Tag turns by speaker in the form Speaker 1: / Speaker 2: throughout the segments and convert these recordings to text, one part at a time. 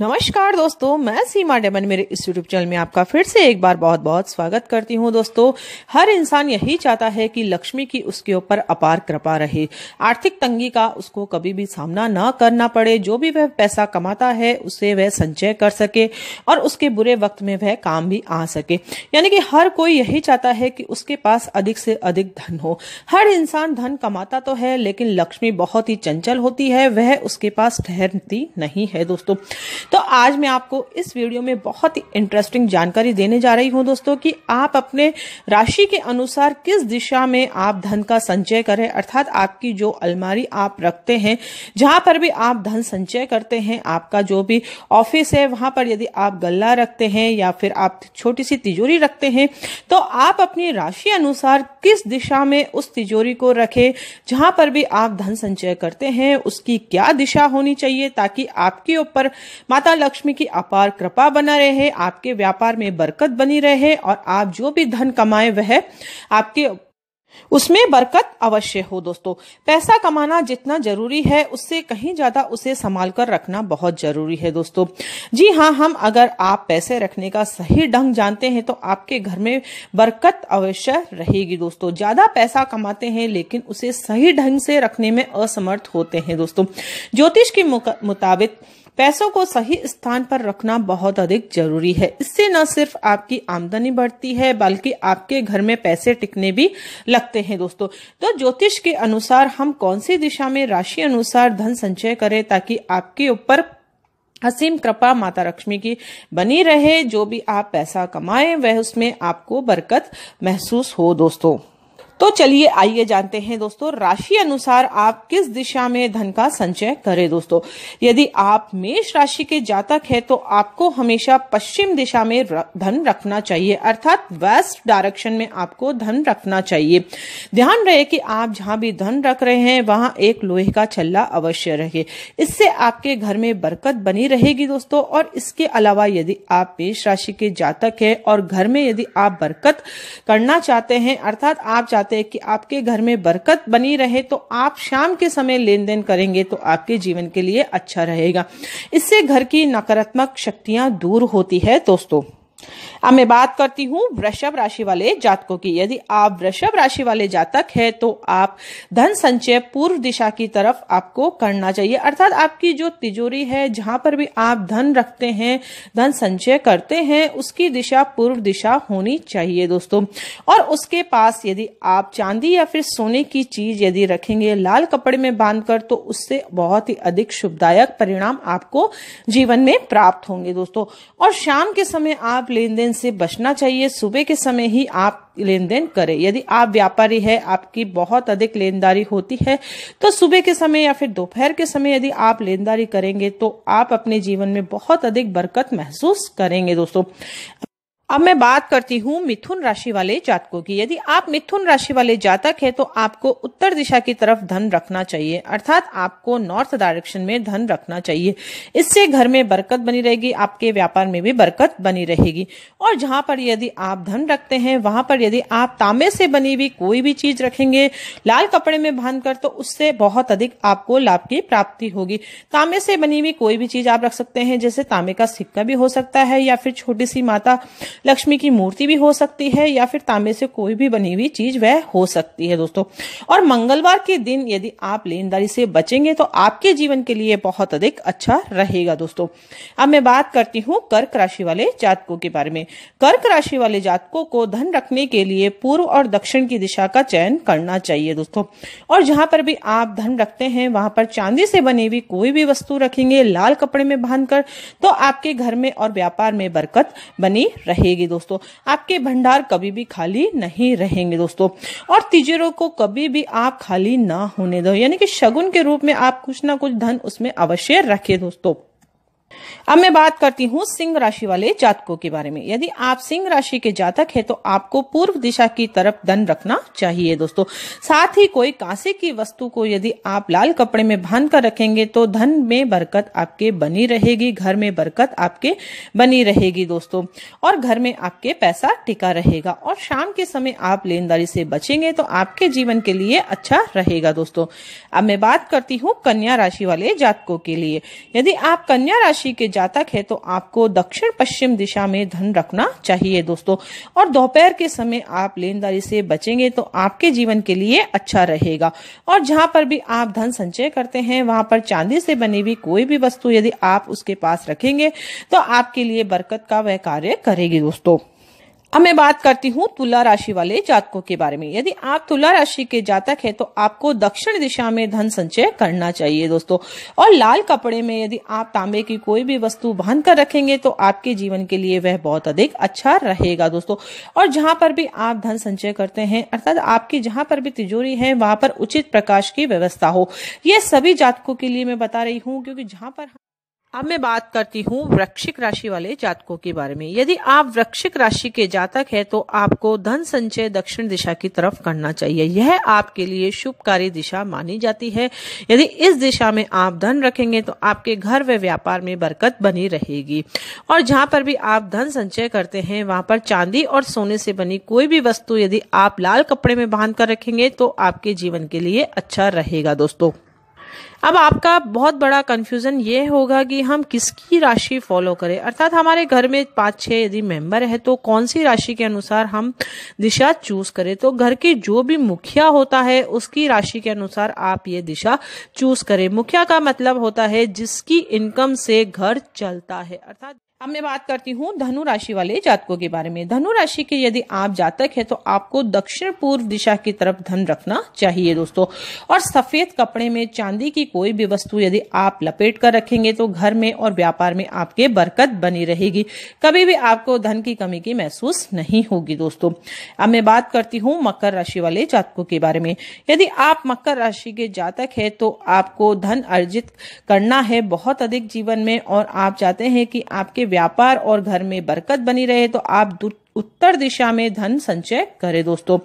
Speaker 1: नमस्कार दोस्तों मैं सीमा डेमन मेरे इस यूट्यूब चैनल में आपका फिर से एक बार बहुत बहुत स्वागत करती हूं दोस्तों हर इंसान यही चाहता है कि लक्ष्मी की उसके ऊपर अपार कृपा रहे आर्थिक तंगी का उसको कभी भी सामना ना करना पड़े जो भी वह पैसा कमाता है उसे वह संचय कर सके और उसके बुरे वक्त में वह काम भी आ सके यानी कि हर कोई यही चाहता है कि उसके पास अधिक से अधिक धन हो हर इंसान धन कमाता तो है लेकिन लक्ष्मी बहुत ही चंचल होती है वह उसके पास ठहरती नहीं है दोस्तों तो आज मैं आपको इस वीडियो में बहुत ही इंटरेस्टिंग जानकारी देने जा रही हूँ दोस्तों कि आप अपने राशि के अनुसार किस दिशा में आप धन का संचय करें अर्थात आपकी जो अलमारी आप रखते हैं जहां पर भी आप धन संचय करते हैं आपका जो भी ऑफिस है वहां पर यदि आप गल्ला रखते हैं या फिर आप छोटी सी तिजोरी रखते हैं तो आप अपनी राशि अनुसार किस दिशा में उस तिजोरी को रखें जहां पर भी आप धन संचय करते हैं उसकी क्या दिशा होनी चाहिए ताकि आपके ऊपर माता लक्ष्मी की अपार कृपा बना रहे आपके व्यापार में बरकत बनी रहे और आप जो भी धन कमाए वह आपके उसमें बरकत अवश्य हो दोस्तों पैसा कमाना जितना जरूरी है उससे कहीं ज्यादा उसे संभाल कर रखना बहुत जरूरी है दोस्तों जी हाँ हम अगर आप पैसे रखने का सही ढंग जानते हैं तो आपके घर में बरकत अवश्य रहेगी दोस्तों ज्यादा पैसा कमाते हैं लेकिन उसे सही ढंग से रखने में असमर्थ होते हैं दोस्तों ज्योतिष के मुताबिक पैसों को सही स्थान पर रखना बहुत अधिक जरूरी है इससे न सिर्फ आपकी आमदनी बढ़ती है बल्कि आपके घर में पैसे टिकने भी लगते हैं दोस्तों तो ज्योतिष के अनुसार हम कौन सी दिशा में राशि अनुसार धन संचय करें ताकि आपके ऊपर असीम कृपा माता लक्ष्मी की बनी रहे जो भी आप पैसा कमाएं वह उसमें आपको बरकत महसूस हो दोस्तों तो चलिए आइए जानते हैं दोस्तों राशि अनुसार आप किस दिशा में धन का संचय करें दोस्तों यदि आप मेष राशि के जातक है तो आपको हमेशा पश्चिम दिशा में धन रखना चाहिए अर्थात वेस्ट डायरेक्शन में आपको धन रखना चाहिए ध्यान रहे कि आप जहां भी धन रख रहे हैं वहां एक लोहे का छल्ला अवश्य रहे इससे आपके घर में बरकत बनी रहेगी दोस्तों और इसके अलावा यदि आप मेष राशि के जातक है और घर में यदि आप बरकत करना चाहते हैं अर्थात आप बात है कि आपके घर में बरकत बनी रहे तो आप शाम के समय लेन देन करेंगे तो आपके जीवन के लिए अच्छा रहेगा इससे घर की नकारात्मक शक्तियां दूर होती है दोस्तों अब मैं बात करती हूँ वृषभ राशि वाले जातकों की यदि आप वृषभ राशि वाले जातक है तो आप धन संचय पूर्व दिशा की तरफ आपको करना चाहिए अर्थात आपकी जो तिजोरी है जहां पर भी आप धन रखते हैं धन संचय करते हैं उसकी दिशा पूर्व दिशा होनी चाहिए दोस्तों और उसके पास यदि आप चांदी या फिर सोने की चीज यदि रखेंगे लाल कपड़े में बांधकर तो उससे बहुत ही अधिक शुभदायक परिणाम आपको जीवन में प्राप्त होंगे दोस्तों और शाम के समय आप लेन देन से बचना चाहिए सुबह के समय ही आप लेन देन करें यदि आप व्यापारी है आपकी बहुत अधिक लेनदारी होती है तो सुबह के समय या फिर दोपहर के समय यदि आप लेनदारी करेंगे तो आप अपने जीवन में बहुत अधिक बरकत महसूस करेंगे दोस्तों अब मैं बात करती हूँ मिथुन राशि वाले जातकों की यदि आप मिथुन राशि वाले जातक हैं तो आपको उत्तर दिशा की तरफ धन रखना चाहिए अर्थात आपको नॉर्थ डायरेक्शन में धन रखना चाहिए इससे घर में बरकत बनी रहेगी आपके व्यापार में भी बरकत बनी रहेगी और जहां पर यदि आप धन रखते हैं वहां पर यदि आप तांबे से बनी हुई कोई भी चीज रखेंगे लाल कपड़े में बांध कर तो उससे बहुत अधिक आपको लाभ की प्राप्ति होगी तांबे से बनी हुई कोई भी चीज आप रख सकते हैं जैसे तांबे का सिक्का भी हो सकता है या फिर छोटी सी माता लक्ष्मी की मूर्ति भी हो सकती है या फिर तांबे से कोई भी बनी हुई चीज वह हो सकती है दोस्तों और मंगलवार के दिन यदि आप लेनदारी से बचेंगे तो आपके जीवन के लिए बहुत अधिक अच्छा रहेगा दोस्तों अब मैं बात करती हूँ कर्क राशि वाले जातकों के बारे में कर्क राशि वाले जातकों को धन रखने के लिए पूर्व और दक्षिण की दिशा का चयन करना चाहिए दोस्तों और जहां पर भी आप धन रखते हैं वहां पर चांदी से बनी हुई कोई भी वस्तु रखेंगे लाल कपड़े में बांधकर तो आपके घर में और व्यापार में बरकत बनी रहेगी रहेगी दोस्तों आपके भंडार कभी भी खाली नहीं रहेंगे दोस्तों और तिजोरों को कभी भी आप खाली ना होने दो यानी कि शगुन के रूप में आप कुछ ना कुछ धन उसमें अवश्य रखे दोस्तों अब मैं बात करती हूँ सिंह राशि वाले जातकों के बारे में यदि आप सिंह राशि के जातक हैं तो आपको पूर्व दिशा की तरफ धन रखना चाहिए दोस्तों साथ ही कोई कांसे की वस्तु को यदि आप लाल कपड़े में बांध कर रखेंगे तो धन में बरकत आपके बनी रहेगी घर में बरकत आपके बनी रहेगी दोस्तों और घर में आपके पैसा टिका रहेगा और शाम के समय आप लेनदारी से बचेंगे तो आपके जीवन के लिए अच्छा रहेगा दोस्तों अब मैं बात करती हूँ कन्या राशि वाले जातकों के लिए यदि आप कन्या राशि राशि के जातक है तो आपको दक्षिण पश्चिम दिशा में धन रखना चाहिए दोस्तों और दोपहर के समय आप लेनदारी से बचेंगे तो आपके जीवन के लिए अच्छा रहेगा और जहां पर भी आप धन संचय करते हैं वहां पर चांदी से बनी हुई कोई भी वस्तु यदि आप उसके पास रखेंगे तो आपके लिए बरकत का वह कार्य करेगी दोस्तों अब मैं बात करती हूँ तुला राशि वाले जातकों के बारे में यदि आप तुला राशि के जातक हैं तो आपको दक्षिण दिशा में धन संचय करना चाहिए दोस्तों और लाल कपड़े में यदि आप तांबे की कोई भी वस्तु बांध कर रखेंगे तो आपके जीवन के लिए वह बहुत अधिक अच्छा रहेगा दोस्तों और जहां पर भी आप धन संचय करते हैं अर्थात आपकी जहां पर भी तिजोरी है वहां पर उचित प्रकाश की व्यवस्था हो यह सभी जातकों के लिए मैं बता रही हूँ क्योंकि जहां पर अब मैं बात करती हूँ वृक्षिक राशि वाले जातकों के बारे में यदि आप वृक्षिक राशि के जातक हैं तो आपको धन संचय दक्षिण दिशा की तरफ करना चाहिए यह आपके लिए शुभकारी दिशा मानी जाती है यदि इस दिशा में आप धन रखेंगे तो आपके घर व व्यापार में बरकत बनी रहेगी और जहाँ पर भी आप धन संचय करते हैं वहाँ पर चांदी और सोने से बनी कोई भी वस्तु यदि आप लाल कपड़े में बांध कर रखेंगे तो आपके जीवन के लिए अच्छा रहेगा दोस्तों अब आपका बहुत बड़ा कन्फ्यूज़न ये होगा कि हम किसकी राशि फॉलो करें अर्थात हमारे घर में पांच छह यदि मेंबर है तो कौन सी राशि के अनुसार हम दिशा चूज करें तो घर के जो भी मुखिया होता है उसकी राशि के अनुसार आप ये दिशा चूज करें मुखिया का मतलब होता है जिसकी इनकम से घर चलता है अर्थात अब मैं बात करती हूँ धनु राशि वाले जातकों के बारे में धनु राशि के यदि आप जातक है तो आपको दक्षिण पूर्व दिशा की तरफ धन रखना चाहिए दोस्तों और सफेद कपड़े में चांदी की कोई भी वस्तु यदि आप लपेट कर रखेंगे तो घर में और व्यापार में आपके बरकत बनी रहेगी कभी भी आपको धन की कमी की महसूस नहीं होगी दोस्तों अब मैं बात करती हूँ मकर राशि वाले जातकों के बारे में यदि आप मकर राशि के जातक है तो आपको धन अर्जित करना है बहुत अधिक जीवन में और आप चाहते हैं कि आपके व्यापार और घर में बरकत बनी रहे तो आप उत्तर दिशा में धन संचय करें दोस्तों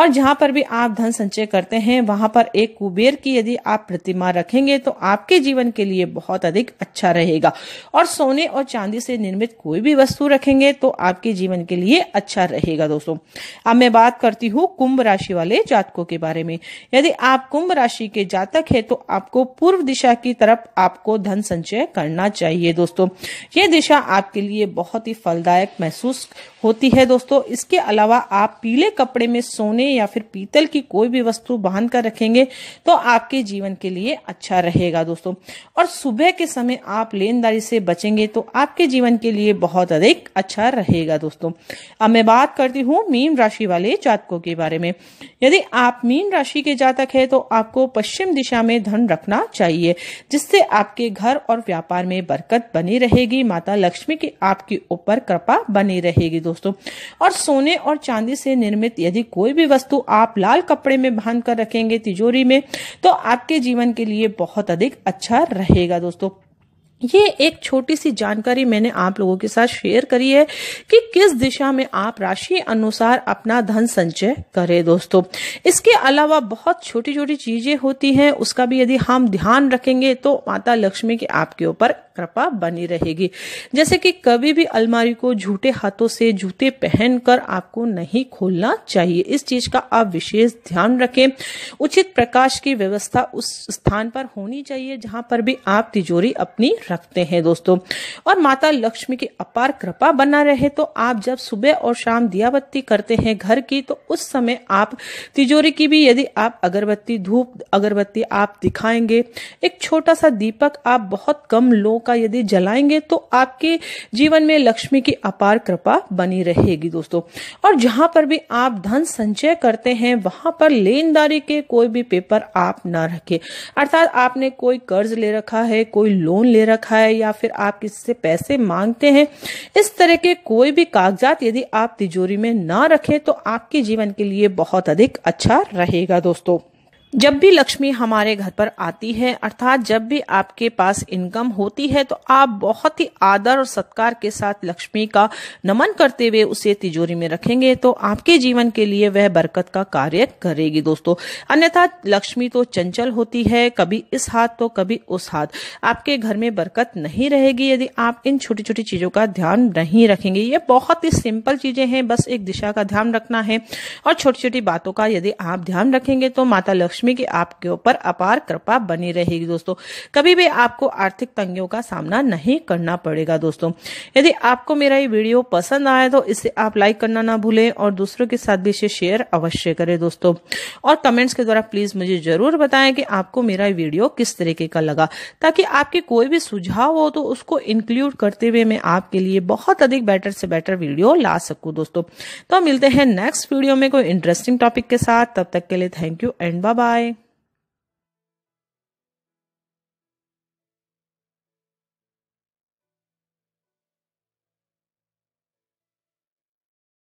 Speaker 1: और जहां पर भी आप धन संचय करते हैं वहां पर एक कुबेर की यदि आप प्रतिमा रखेंगे तो आपके जीवन के लिए बहुत अधिक अच्छा रहेगा और सोने और चांदी से निर्मित कोई भी वस्तु रखेंगे तो आपके जीवन के लिए अच्छा रहेगा दोस्तों अब मैं बात करती हूँ कुंभ राशि वाले जातकों के बारे में यदि आप कुंभ राशि के जातक है तो आपको पूर्व दिशा की तरफ आपको धन संचय करना चाहिए दोस्तों ये दिशा आपके लिए बहुत ही फलदायक महसूस होती है है दोस्तों इसके अलावा आप पीले कपड़े में सोने या फिर पीतल की कोई भी वस्तु बांध कर रखेंगे तो आपके जीवन के लिए अच्छा रहेगा दोस्तों और सुबह के समय आप लेनदारी से बचेंगे तो आपके जीवन के लिए बहुत अधिक अच्छा रहेगा दोस्तों अब मैं बात करती हूँ मीन राशि वाले जातकों के बारे में यदि आप मीन राशि के जातक है तो आपको पश्चिम दिशा में धन रखना चाहिए जिससे आपके घर और व्यापार में बरकत बनी रहेगी माता लक्ष्मी की आपके ऊपर कृपा बनी रहेगी दोस्तों और सोने और चांदी से निर्मित यदि कोई भी वस्तु आप लाल कपड़े में बांध कर रखेंगे तिजोरी में तो आपके जीवन के लिए बहुत अधिक अच्छा रहेगा दोस्तों ये एक छोटी सी जानकारी मैंने आप लोगों के साथ शेयर करी है कि किस दिशा में आप राशि अनुसार अपना धन संचय करें दोस्तों इसके अलावा बहुत छोटी छोटी चीजें होती हैं उसका भी यदि हम ध्यान रखेंगे तो माता लक्ष्मी की आपके ऊपर कृपा बनी रहेगी जैसे कि कभी भी अलमारी को झूठे हाथों से जूते पहनकर आपको नहीं खोलना चाहिए इस चीज का आप विशेष ध्यान रखें उचित प्रकाश की व्यवस्था उस स्थान पर होनी चाहिए जहां पर भी आप तिजोरी अपनी रखते हैं दोस्तों और माता लक्ष्मी की अपार कृपा बना रहे तो आप जब सुबह और शाम दियाबत्ती करते हैं घर की तो उस समय आप तिजोरी की भी यदि आप अगरबत्ती धूप अगरबत्ती आप दिखाएंगे एक छोटा सा दीपक आप बहुत कम लोग का यदि जलाएंगे तो आपके जीवन में लक्ष्मी की अपार कृपा बनी रहेगी दोस्तों और जहां पर भी आप धन संचय करते हैं वहां पर लेनदारी के कोई भी पेपर आप ना रखें अर्थात आपने कोई कर्ज ले रखा है कोई लोन ले रखा है या फिर आप किससे पैसे मांगते हैं इस तरह के कोई भी कागजात यदि आप तिजोरी में ना रखें तो आपके जीवन के लिए बहुत अधिक अच्छा रहेगा दोस्तों जब भी लक्ष्मी हमारे घर पर आती है अर्थात जब भी आपके पास इनकम होती है तो आप बहुत ही आदर और सत्कार के साथ लक्ष्मी का नमन करते हुए उसे तिजोरी में रखेंगे तो आपके जीवन के लिए वह बरकत का कार्य करेगी दोस्तों अन्यथा लक्ष्मी तो चंचल होती है कभी इस हाथ तो कभी उस हाथ आपके घर में बरकत नहीं रहेगी यदि आप इन छोटी छोटी चीजों का ध्यान नहीं रखेंगे ये बहुत ही सिंपल चीजें हैं बस एक दिशा का ध्यान रखना है और छोटी छोटी बातों का यदि आप ध्यान रखेंगे तो माता लक्ष्मी लक्ष्मी की आपके ऊपर अपार कृपा बनी रहेगी दोस्तों कभी भी आपको आर्थिक तंगियों का सामना नहीं करना पड़ेगा दोस्तों यदि आपको मेरा ये वीडियो पसंद आया तो इसे आप लाइक करना ना भूलें और दूसरों के साथ भी इसे शेयर अवश्य करें दोस्तों और कमेंट्स के द्वारा प्लीज मुझे जरूर बताएं कि आपको मेरा वीडियो किस तरीके का लगा ताकि आपके कोई भी सुझाव हो तो उसको इंक्लूड करते हुए मैं आपके लिए बहुत अधिक बेटर से बेटर वीडियो ला सकूं दोस्तों तो मिलते हैं नेक्स्ट वीडियो में कोई इंटरेस्टिंग टॉपिक के साथ तब तक के लिए thank you and bye Bye.